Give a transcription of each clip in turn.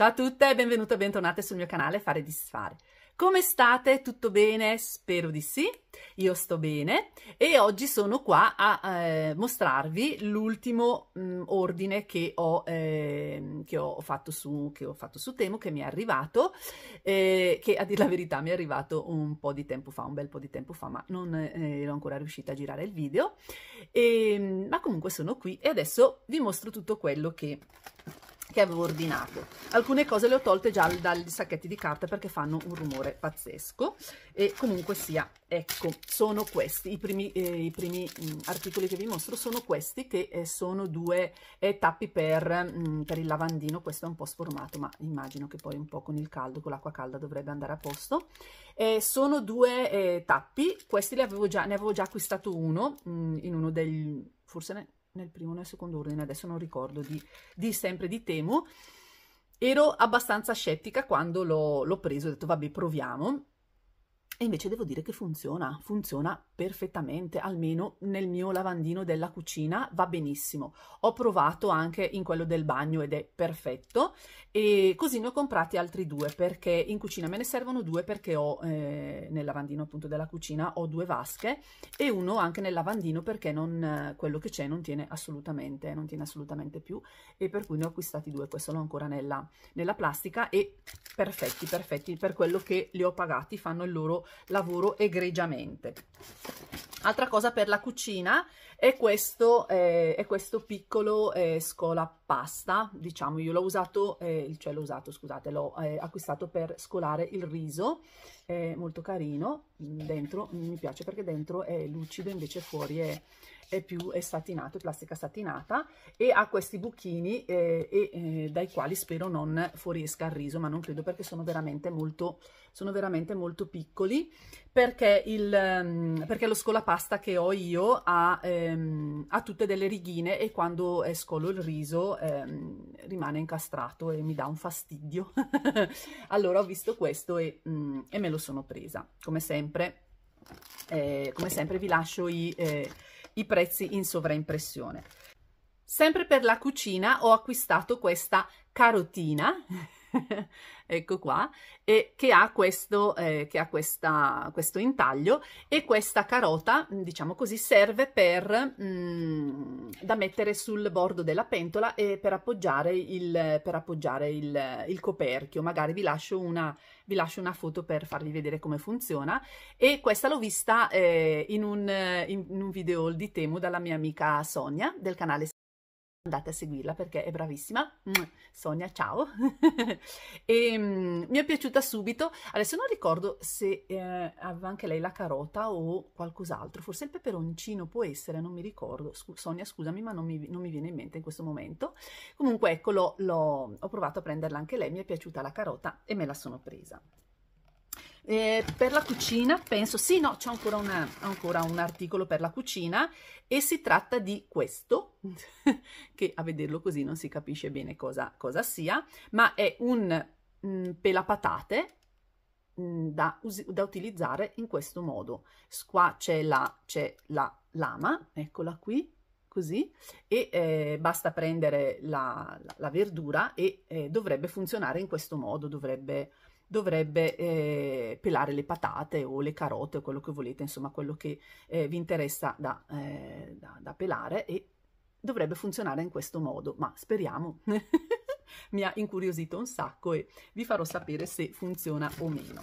Ciao a tutte e benvenute e bentornate sul mio canale Fare Disfare. Come state? Tutto bene? Spero di sì. Io sto bene e oggi sono qua a eh, mostrarvi l'ultimo mm, ordine che ho, eh, che, ho su, che ho, fatto su, Temo, che mi è arrivato, eh, che a dire la verità mi è arrivato un po' di tempo fa, un bel po' di tempo fa, ma non eh, ero ancora riuscita a girare il video. E, ehm, ma comunque sono qui e adesso vi mostro tutto quello che che avevo ordinato alcune cose le ho tolte già dai sacchetti di carta perché fanno un rumore pazzesco e comunque sia ecco sono questi i primi, eh, i primi mh, mm, articoli che vi mostro sono questi che eh, sono due eh, tappi per, mh, mm, per, il lavandino questo è un po' sformato ma immagino che poi un po' con il caldo con l'acqua calda dovrebbe andare a posto sono due eh, tappi questi li avevo già, ne avevo già acquistato uno mh, mm, in uno dei forse ne, nel primo o nel secondo ordine, adesso non ricordo, di, di sempre di Temu. Ero abbastanza scettica quando l'ho preso, ho detto vabbè proviamo. E invece devo dire che funziona, funziona perfettamente, almeno nel mio lavandino della cucina va benissimo. Ho provato anche in quello del bagno ed è perfetto e così ne ho comprati altri due perché in cucina me ne servono due perché ho eh, nel lavandino appunto della cucina ho due vasche e uno anche nel lavandino perché non, quello che c'è non tiene assolutamente, non tiene assolutamente più e per cui ne ho acquistati due, questo l'ho ancora nella, nella plastica e perfetti, perfetti per quello che li ho pagati, fanno il loro lavoro egregiamente. Altra cosa per la cucina è questo, eh, è questo piccolo eh, scola pasta, diciamo, io l'ho usato, eh, cioè l'ho usato, scusate, l'ho eh, acquistato per scolare il riso, è eh, molto carino, dentro mi piace perché dentro è lucido, invece fuori è, è più è satinato, è plastica satinata e ha questi buchini eh, eh, dai quali spero non fuoriesca il riso, ma non credo perché sono veramente molto, sono veramente molto piccoli perché, il, ehm, perché lo scolapasta che ho io ha, ehm, ha tutte delle righine e quando scolo il riso ehm, rimane incastrato e mi dà un fastidio. allora ho visto questo e, mm, e me lo sono presa, come sempre. Eh, come sempre vi lascio i, eh, i prezzi in sovraimpressione. Sempre per la cucina ho acquistato questa carotina ecco qua, e che ha, questo, eh, che ha questa, questo intaglio e questa carota, diciamo così, serve per, mh, mm, da mettere sul bordo della pentola e per appoggiare il, per appoggiare il, il coperchio. Magari vi lascio, una, vi lascio, una, foto per farvi vedere come funziona e questa l'ho vista eh, in, un, in, un, video di Temu dalla mia amica Sonia del canale andate a seguirla perché è bravissima. Sonia, ciao! e, um, mi è piaciuta subito. Adesso non ricordo se eh, aveva anche lei la carota o qualcos'altro, forse il peperoncino può essere, non mi ricordo. Scu- Sonia, scusami, ma non mi, non mi, viene in mente in questo momento. Comunque, ecco, l'ho, l'ho, ho provato a prenderla anche lei, mi è piaciuta la carota e me la sono presa eh, per la cucina penso sì no c'è ancora, ancora un articolo per la cucina e si tratta di questo che a vederlo così non si capisce bene cosa, cosa sia ma è un mh, mm, pelapatate mh, mm, da, da, utilizzare in questo modo qua c'è la, la lama eccola qui così e eh, basta prendere la, la, la verdura e eh, dovrebbe funzionare in questo modo, dovrebbe dovrebbe eh, pelare le patate o le carote o quello che volete, insomma quello che eh, vi interessa da, eh, da, da pelare e dovrebbe funzionare in questo modo, ma speriamo. Mi ha incuriosito un sacco e vi farò sapere se funziona o meno.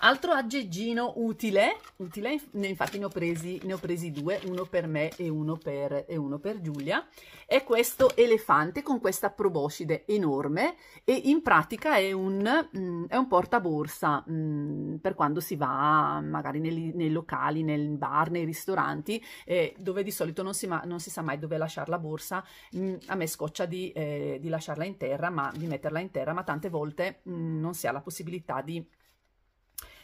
Altro aggeggino utile, utile infatti ne ho, presi, ne ho presi due, uno per me e uno per, e uno per Giulia, è questo elefante con questa proboscide enorme e in pratica è un, mm, è un portaborsa mm, per quando si va mm, magari nei, nei locali, nel bar, nei ristoranti, eh, dove di solito non si, non si, sa mai dove lasciare la borsa, a me scoccia di, eh, di, lasciarla in terra, ma di metterla in terra, ma tante volte non si ha la possibilità di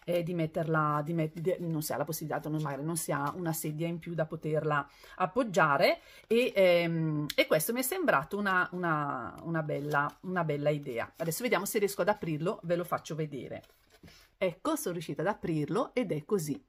eh, di metterla, di met di, non si ha la possibilità, non, magari non si ha una sedia in più da poterla appoggiare e, ehm, e questo mi è sembrato una, una, una, bella, una bella idea. Adesso vediamo se riesco ad aprirlo, ve lo faccio vedere. Ecco, sono riuscita ad aprirlo ed è così.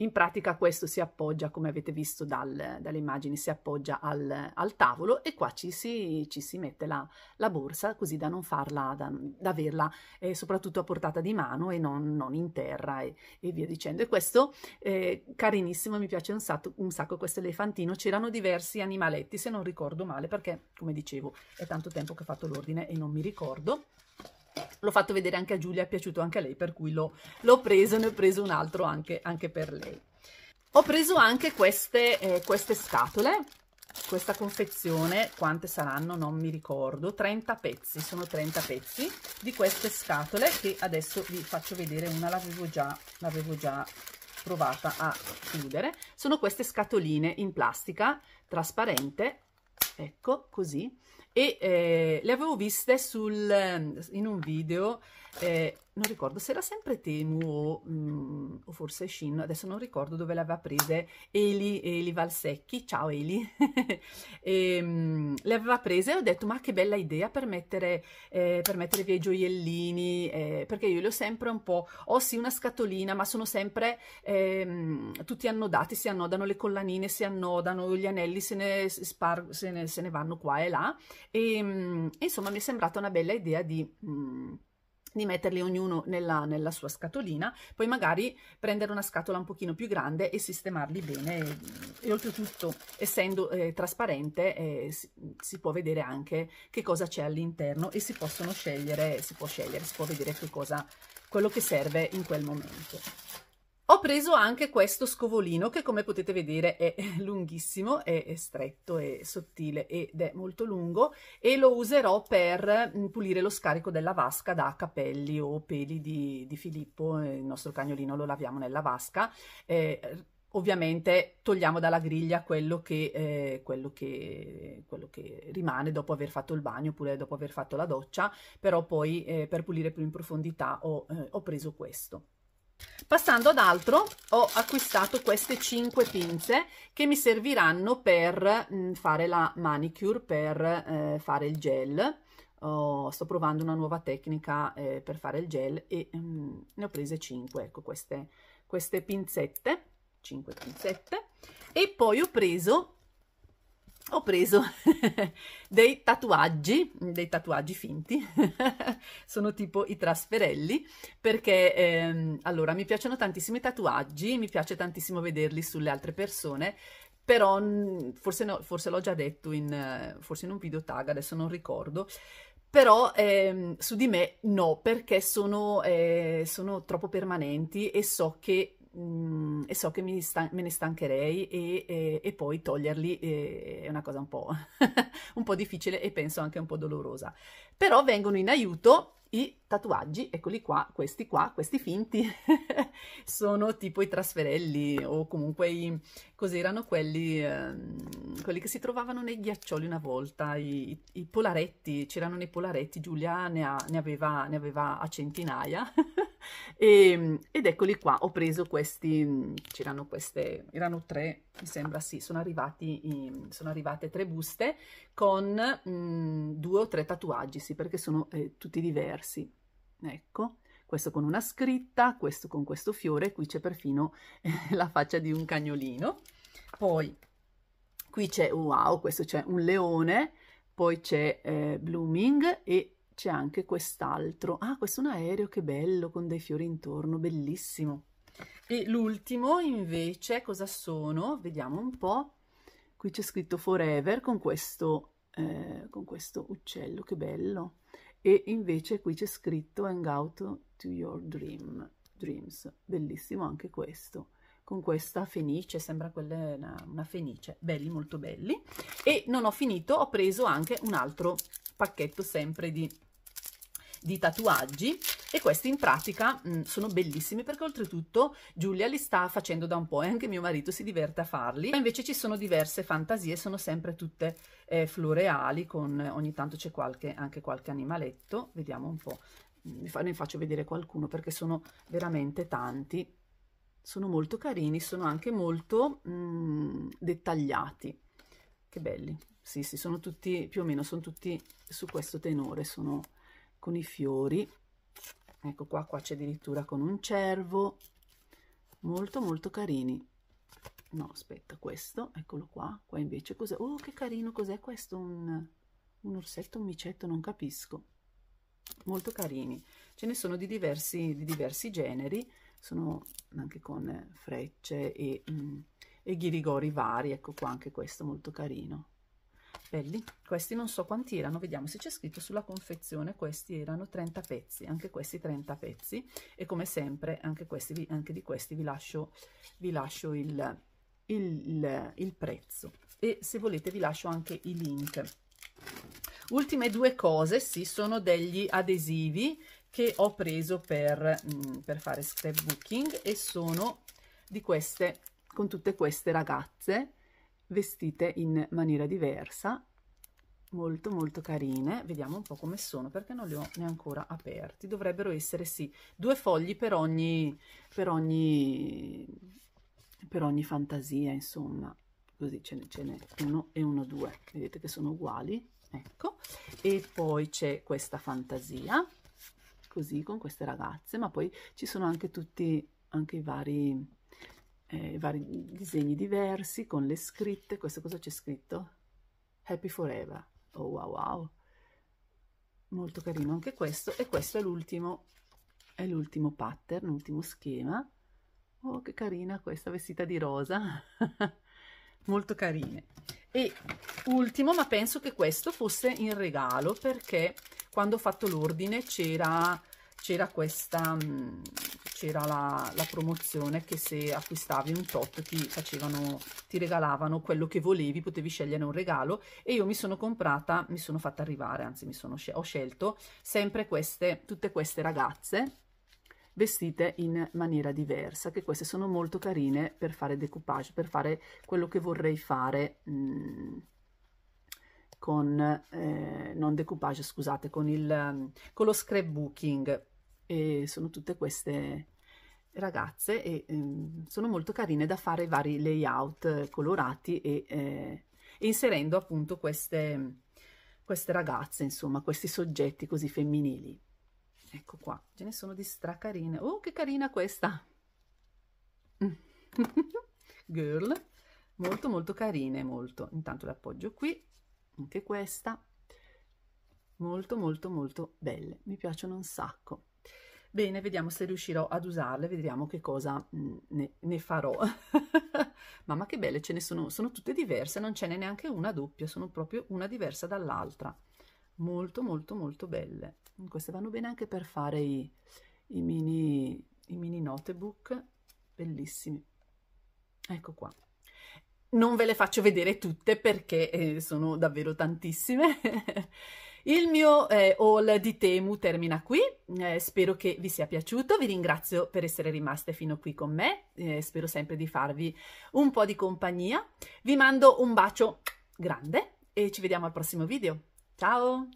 In pratica questo si appoggia, come avete visto dal, dalle immagini, si appoggia al, al tavolo e qua ci si, ci si mette la, la, borsa così da non farla, da, da averla eh, soprattutto a portata di mano e non, non in terra e, e, via dicendo. E questo eh, carinissimo, mi piace un, sato, un sacco questo elefantino. C'erano diversi animaletti se non ricordo male perché come dicevo è tanto tempo che ho fatto l'ordine e non mi ricordo l'ho fatto vedere anche a Giulia, è piaciuto anche a lei, per cui l'ho, preso e ne ho preso un altro anche, anche, per lei. Ho preso anche queste, eh, queste scatole, questa confezione, quante saranno non mi ricordo, 30 pezzi, sono 30 pezzi di queste scatole che adesso vi faccio vedere, una l'avevo già, già provata a chiudere, sono queste scatoline in plastica trasparente, ecco così, e eh, le avevo viste sul, ehm, in un video eh, non ricordo se era sempre Tenu o, mh, mm, o, forse Shin, adesso non ricordo dove l'aveva prese, Eli, Eli Valsecchi, ciao Eli, e, mh, le aveva prese e ho detto ma che bella idea per mettere, eh, per mettere via i gioiellini, eh, perché io li ho sempre un po', ho sì una scatolina ma sono sempre ehm, tutti annodati, si annodano le collanine, si annodano gli anelli, se ne, spar- se ne, se ne vanno qua e là e ehm, mh, insomma mi è sembrata una bella idea di mm, di metterli ognuno nella, nella, sua scatolina, poi magari prendere una scatola un pochino più grande e sistemarli bene e, e oltretutto essendo eh, trasparente eh, si, si, può vedere anche che cosa c'è all'interno e si possono scegliere, si può scegliere, si può vedere che cosa, quello che serve in quel momento. Ho preso anche questo scovolino che come potete vedere è lunghissimo, è, stretto, è sottile ed è molto lungo e lo userò per mm, pulire lo scarico della vasca da capelli o peli di, di Filippo, eh, il nostro cagnolino lo laviamo nella vasca. Eh, ovviamente togliamo dalla griglia quello che, eh, quello, che, quello che, rimane dopo aver fatto il bagno oppure dopo aver fatto la doccia, però poi eh, per pulire più in profondità ho, eh, ho preso questo. Passando ad altro, ho acquistato queste 5 pinze che mi serviranno per mh, mm, fare la manicure, per eh, fare il gel. Oh, sto provando una nuova tecnica eh, per fare il gel e mh, mm, ne ho prese 5, ecco queste, queste pinzette, 5 pinzette. E poi ho preso ho preso dei tatuaggi, dei tatuaggi finti, sono tipo i trasferelli, perché ehm, allora mi piacciono tantissimi tatuaggi, mi piace tantissimo vederli sulle altre persone, però mm, forse, no, forse l'ho già detto in, forse in un video tag, adesso non ricordo, però ehm, su di me no, perché sono, eh, sono troppo permanenti e so che Mm, e so che me ne stancherei e, e, e poi toglierli eh, è una cosa un po', un po' difficile e penso anche un po' dolorosa. Però vengono in aiuto i tatuaggi, eccoli qua, questi qua, questi finti, sono tipo i trasferelli o comunque i, cos'erano quelli, ehm, quelli che si trovavano nei ghiaccioli una volta, i, i polaretti, c'erano nei polaretti, Giulia ne, ha, ne, aveva, ne aveva a centinaia. E, ehm, ed eccoli qua, ho preso questi, mm, c'erano queste, erano tre, mi sembra, sì, sono, arrivati, sono arrivate tre buste con mh, mm, due o tre tatuaggi, sì, perché sono eh, tutti diversi. Ecco, questo con una scritta, questo con questo fiore, qui c'è perfino eh, la faccia di un cagnolino. Poi qui c'è, wow, questo c'è un leone, poi c'è eh, Blooming e c'è anche quest'altro. Ah, questo è un aereo, che bello, con dei fiori intorno, bellissimo. E l'ultimo invece, cosa sono? Vediamo un po'. Qui c'è scritto Forever con questo, eh, con questo uccello, che bello. E invece qui c'è scritto Hang out to your dream. dreams, bellissimo anche questo con questa fenice, sembra quella una, una, fenice, belli molto belli. E non ho finito, ho preso anche un altro pacchetto sempre di di tatuaggi e questi in pratica mh, mm, sono bellissimi perché oltretutto Giulia li sta facendo da un po' e anche mio marito si diverte a farli. Ma invece ci sono diverse fantasie, sono sempre tutte eh, floreali con ogni tanto c'è anche qualche animaletto, vediamo un po', mm, ne faccio vedere qualcuno perché sono veramente tanti. Sono molto carini, sono anche molto mh, mm, dettagliati. Che belli. Sì, sì, sono tutti, più o meno, sono tutti su questo tenore, sono con i fiori ecco qua qua c'è addirittura con un cervo molto molto carini no aspetta questo eccolo qua qua invece cos'è oh che carino cos'è questo un, un orsetto un micetto non capisco molto carini ce ne sono di diversi di diversi generi sono anche con frecce e, mm, e ghirigori vari ecco qua anche questo molto carino belli questi non so quanti erano vediamo se c'è scritto sulla confezione questi erano 30 pezzi anche questi 30 pezzi e come sempre anche questi anche di questi vi lascio vi lascio il, il, il prezzo e se volete vi lascio anche i link ultime due cose sì sono degli adesivi che ho preso per, mm, per fare scrapbooking e sono di queste con tutte queste ragazze vestite in maniera diversa molto molto carine vediamo un po come sono perché non li ho neanche ancora aperti dovrebbero essere sì due fogli per ogni per ogni per ogni fantasia insomma così ce n'è uno e uno due vedete che sono uguali ecco e poi c'è questa fantasia così con queste ragazze ma poi ci sono anche tutti anche i vari eh, vari disegni diversi con le scritte. Questo cosa c'è scritto? Happy Forever. Oh wow wow. Molto carino anche questo. E questo è l'ultimo è l'ultimo pattern, l'ultimo schema. Oh, che carina questa vestita di rosa. Molto carine. E ultimo, ma penso che questo fosse in regalo perché quando ho fatto l'ordine c'era questa mm, c'era la, la, promozione che se acquistavi un tot ti, facevano, ti regalavano quello che volevi, potevi scegliere un regalo e io mi sono comprata, mi sono fatta arrivare, anzi mi sono, ho scelto sempre queste, tutte queste ragazze vestite in maniera diversa, che queste sono molto carine per fare decoupage, per fare quello che vorrei fare mh, mm, con, eh, non decoupage, scusate, con, il, mm, con lo scrapbooking, e sono tutte queste ragazze e ehm, sono molto carine da fare vari layout colorati e eh, inserendo appunto queste, queste ragazze, insomma, questi soggetti così femminili. Ecco qua, ce ne sono di stracarine. Oh, che carina questa! Girl, molto molto carine, molto. Intanto le appoggio qui, anche questa. Molto molto molto belle, mi piacciono un sacco. Bene, vediamo se riuscirò ad usarle, vediamo che cosa mm, ne, ne farò. Mamma che belle, ce ne sono, sono tutte diverse, non ce n'è neanche una doppia, sono proprio una diversa dall'altra. Molto, molto, molto belle. Queste vanno bene anche per fare i, i, mini, i mini notebook, bellissimi. Ecco qua. Non ve le faccio vedere tutte perché eh, sono davvero tantissime. Il mio eh, haul di Temu termina qui, eh, spero che vi sia piaciuto, vi ringrazio per essere rimaste fino qui con me, eh, spero sempre di farvi un po' di compagnia, vi mando un bacio grande e ci vediamo al prossimo video, ciao!